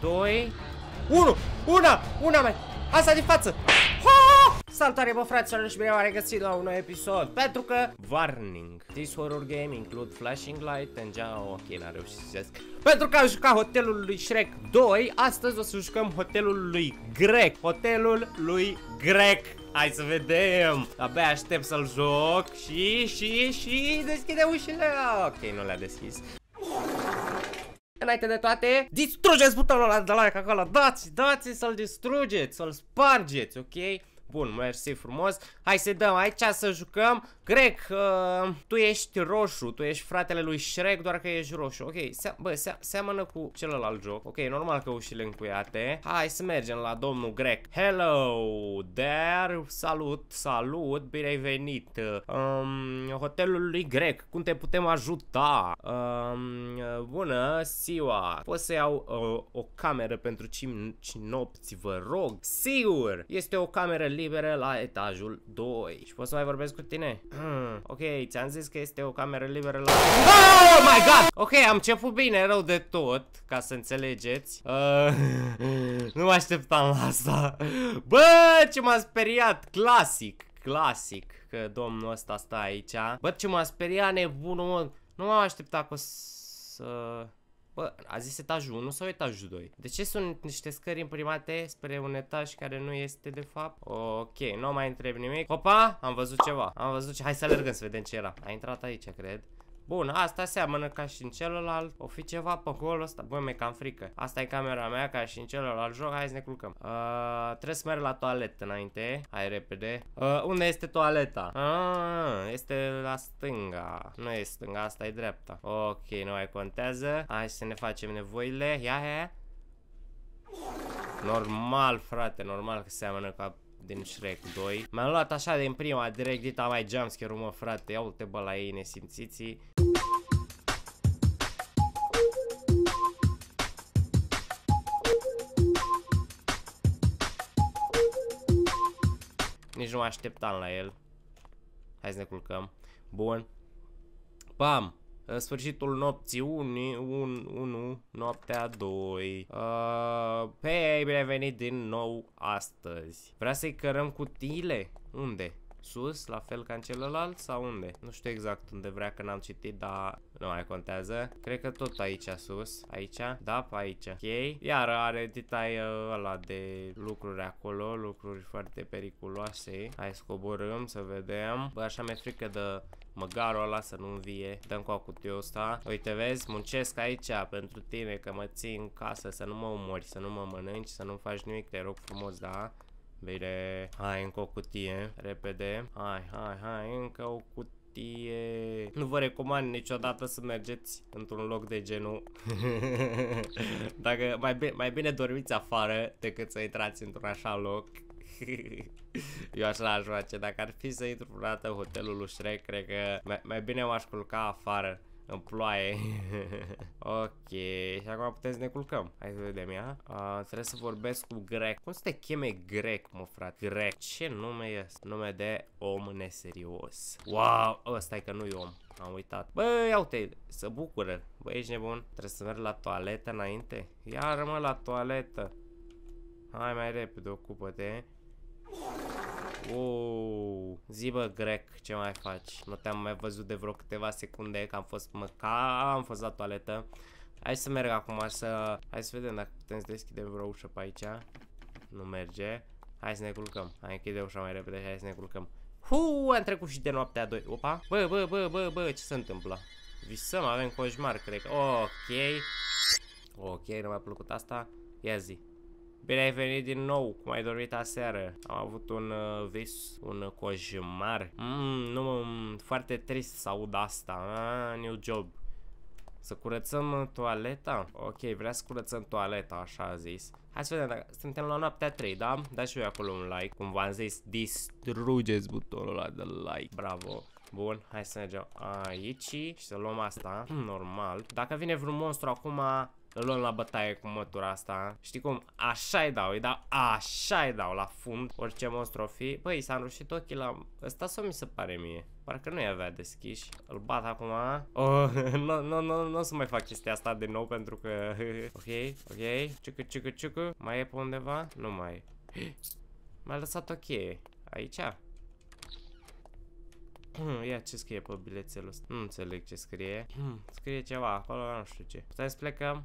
2, 1, una, una mai, asta din față ha! Salutare bă fraților și bine am regăsit la un nou episod Pentru că, warning This horror game include flashing light and ja... ok, n-am reușit să zic Pentru că am jucat hotelul lui Shrek 2 Astăzi o să jucăm hotelul lui Greg Hotelul lui Greg Hai să vedem Abia aștept să-l joc Și, și, și Deschide ușile Ok, nu le-a deschis Înainte de toate, distrugeți butonul ăla de like acolo, dați, dați să-l distrugeți, să-l spargeți, ok? Bun, mersi frumos. Hai să dăm aici să jucăm. Greg, uh, tu ești roșu, tu ești fratele lui Shrek, doar că ești roșu. Ok, se bă, se seamănă cu celălalt joc. Ok, normal că ușile încuiate. Hai să mergem la domnul Greg. Hello there, salut, salut, bine ai venit. Um, hotelul lui Greg, cum te putem ajuta? Um, bună siwa. pot să iau uh, o cameră pentru 5 nopți, vă rog? Sigur, este o cameră liberă la etajul 2. Și pot să mai vorbesc cu tine? Hmm, ok, ți-am zis că este o cameră liberă la... Oh my god! Ok, am început bine, rău de tot, ca să înțelegeți. Uh, nu mă așteptam la asta. Bă, ce m-a speriat! Clasic, clasic că domnul ăsta stă aici. Bă, ce m-a speriat nebunul, mă. Nu m-am așteptat că o să... Bă, a zis etajul 1 sau etajul 2? De ce sunt niște scări imprimate spre un etaj care nu este de fapt? Ok, nu mai întreb nimic. Opa, am văzut ceva. Am văzut ce... Hai să alergăm să vedem ce era. A intrat aici, cred. Bun, asta seamănă ca și în celălalt. O fi ceva pe golul ăsta. Bă, mi-e cam frică. Asta e camera mea ca și în celălalt joc. Hai să ne culcăm. Uh, trebuie să merg la toaletă înainte. Hai repede. Uh, unde este toaleta? Uh, este la stânga. Nu e stânga, asta e dreapta. Ok, nu mai contează. Hai să ne facem nevoile. Ia, ia. Normal, frate, normal că seamănă ca din Shrek 2. m am luat așa din prima, direct dita mai jumpscare-ul, mă, frate. Ia uite, bă, la ei nesimțiții. Nici nu așteptam la el. Hai să ne culcăm. Bun. Pam! Sfârșitul nopții 1, 1, 1 noaptea 2. Uh, Hei, bine venit din nou astăzi. Vrea să-i cărăm cutiile? Unde? sus, la fel ca în celălalt sau unde? Nu știu exact unde vrea că n-am citit, dar nu mai contează. Cred că tot aici sus, aici, da, pe aici, ok. Iar are detail uh, ăla de lucruri acolo, lucruri foarte periculoase. Hai scoborâm să vedem. Bă, așa mi-e frică de măgarul ăla să nu învie. Dăm cu acutiu ăsta. Uite, vezi, muncesc aici pentru tine, că mă țin în casă, să nu mă umori, să nu mă mănânci, să nu faci nimic, te rog frumos, da? Bine, hai încă o cutie, repede. Hai, hai, hai, încă o cutie Nu vă recomand niciodată să mergeți într-un loc de genul. Dacă mai, bine, mai bine dormiți afară decât să intrați într-un așa loc. Eu aș la joace, dacă ar fi să intru vreodată în hotelul lui Shrek, cred că mai, mai bine m-aș culca afară în ploaie. ok, și acum putem să ne culcăm. Hai să vedem ea. Uh, trebuie să vorbesc cu grec. Cum se te cheme grec, mă frate? Grec. Ce nume e Nume de om neserios. Wow, ăsta e că nu e om. Am uitat. Bă, ia uite, să bucură. Bă, ești nebun. Trebuie să merg la toaletă înainte. Iar mă la toaletă. Hai mai repede, ocupă-te. Uuu, zi bă, grec, ce mai faci? Nu te-am mai văzut de vreo câteva secunde că am fost măca, am fost la toaletă. Hai să merg acum să... Hai să vedem dacă putem să deschidem vreo ușă pe aici. Nu merge. Hai să ne culcăm. Hai închide ușa mai repede și hai să ne culcăm. Hu, am trecut și de noaptea doi. Opa. Bă, bă, bă, bă, bă, ce se întâmplă? Visăm, avem coșmar, cred Ok. Ok, nu mi-a plăcut asta. Ia zi. Bine ai venit din nou, cum ai dormit aseară? Am avut un uh, vis, un cojmar. Mm, nu, um, foarte trist să aud asta. Ah, new job. Să curățăm toaleta? Ok, vrea să curățăm toaleta, așa a zis. Hai să vedem, dacă suntem la noaptea 3, da? Dați și eu acolo un like. Cum v-am zis, distrugeți butonul ăla de like. Bravo. Bun, hai să mergem aici și să luăm asta, hmm, normal. Dacă vine vreun monstru acum, îl luăm la bătaie cu mătura asta. Știi cum? așa e dau, îi dau, așa e dau la fund. Orice monstru o fi. Băi, s-a înrușit ochii la... Ăsta sau mi se pare mie? Parcă nu-i avea deschiși. Îl bat acum. Oh, nu, nu, nu, nu o să mai fac chestia asta de nou pentru că... ok, ok. Ciucă, ciucă, ciucă. Mai e pe undeva? Nu mai m a lăsat ok cheie. Aici? Hmm, ia ce scrie pe bilețelul ăsta Nu înțeleg ce scrie hmm, Scrie ceva acolo, nu știu ce Putem să plecăm?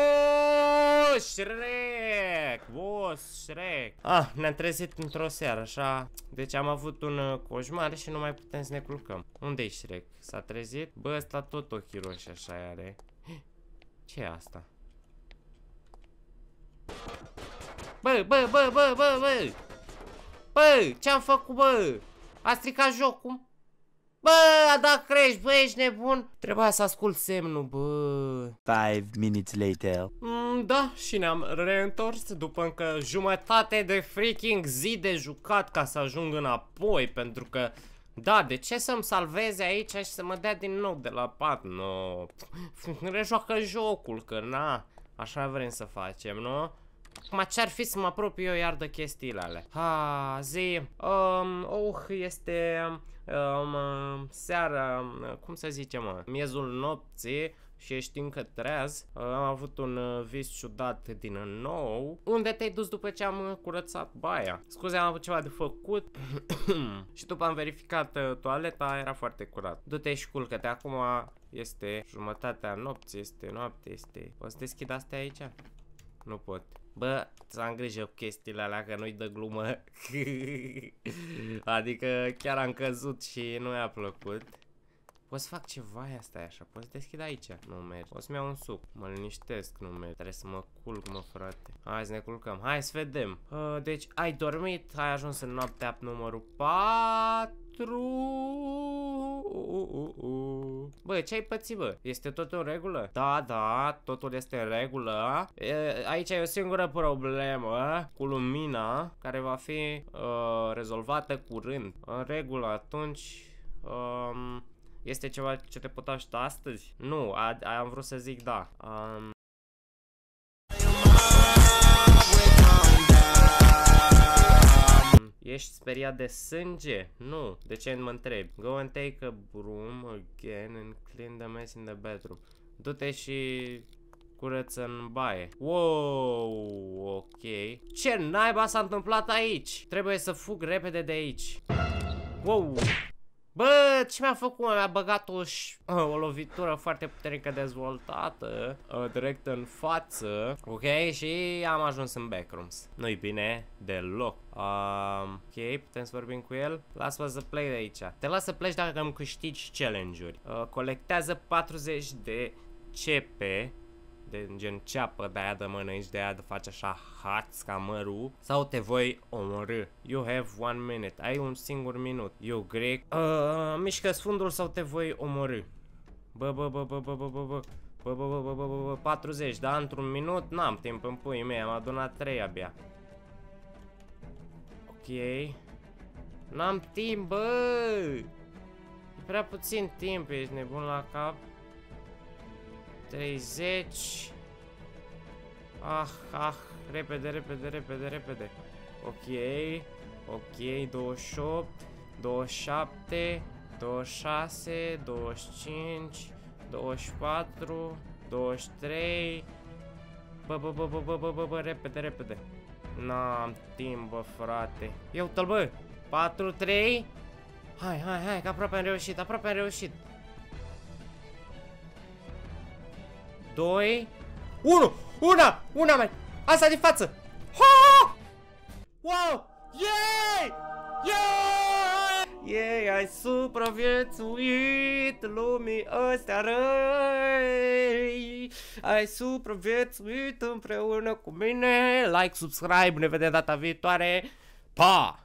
Shrek! O, Shrek! Ah, ne-am trezit într-o seară, așa. Deci am avut un uh, coșmar și nu mai putem să ne culcăm. Unde-i Shrek? S-a trezit? Bă, ăsta tot ochii roșii așa are. ce e asta? Bă, bă, bă, bă, bă, bă! Bă, ce-am făcut, bă? A stricat jocul? Bă, dacă crești, bă, ești nebun. Trebuia să ascult semnul, bă. Five minutes later. Mm, da, și ne-am reîntors după încă jumătate de freaking zi de jucat ca să ajung înapoi, pentru că... Da, de ce să-mi salveze aici și să mă dea din nou de la pat? Nu, no. rejoacă jocul, că na, așa vrem să facem, nu? Acum ce-ar fi să mă apropii eu iar de chestiile alea? Ha, zi, um, oh, este um, seara, cum să zicem, miezul nopții și ești încă treaz, am avut un uh, vis ciudat din nou. Unde te-ai dus după ce am uh, curățat baia? Scuze, am avut ceva de făcut și după am verificat toaleta, era foarte curat. Du-te și culcă-te, acum este jumătatea nopții, este noapte, este... Poți deschid astea aici? Nu pot. Bă, să am grijă cu chestiile alea, că nu-i de glumă. adică chiar am căzut și nu i a plăcut. Poți să fac ceva, asta așa, poți să deschid aici. Nu merge. Poți să-mi iau un suc, mă liniștesc, nu merge. Trebuie să mă culc, mă frate. Hai să ne culcăm, hai să vedem. Uh, deci, ai dormit, ai ajuns în noaptea numărul 4. Uh, uh, uh, uh. Bă, ce ai pățit, bă? Este tot în regulă? Da, da, totul este în regulă. E, aici e o singură problemă cu lumina care va fi uh, rezolvată curând. În regulă, atunci... Um, este ceva ce te pot ajuta astăzi? Nu, a, a, am vrut să zic da. Um, Ești speriat de sânge? Nu. De ce mă întreb? Go and take a broom again and clean the mess in the bedroom. Du-te și curăță în baie. Wow, ok. Ce naiba s-a întâmplat aici? Trebuie să fug repede de aici. Wow, Bă, ce mi-a făcut? Mi-a băgat o, o lovitură foarte puternică dezvoltată uh, Direct în față Ok, și am ajuns în backrooms Nu-i bine deloc um, Ok, putem să vorbim cu el? Lasă-mă să plec de aici Te las să pleci dacă îmi câștigi challenge-uri uh, Colectează 40 de CP de gen ceapă de aia de mănânci, de aia de faci așa hați ca măru, sau te voi omorâ. You have one minute. Ai un singur minut. Eu grec. Uh, mișcă sfundul sau te voi omorâ. Bă, bă, bă, bă, bă, bă, bă, bă. Bă, bă, bă, bă, bă, bă, bă, 40, da? Într-un minut? N-am timp în puii mei, am adunat 3 abia. Ok. N-am timp, bă! E prea puțin timp, ești nebun la cap. 30. Ah, ah, repede, repede, repede, repede. Ok, ok, 28, 27, 26, 25, 24, 23. Bă, bă, bă, bă, bă, bă, bă, bă, repede, repede. N-am timp, bă, frate. Eu tăl, bă, 4, 3. Hai, hai, hai, că aproape am reușit, aproape am reușit. 2, 1, una, una mai, asta din față. Ha! Wow! Yay! Yay! Yay, ai supraviețuit lumii astea răi! Ai supraviețuit împreună cu mine! Like, subscribe, ne vedem data viitoare! Pa!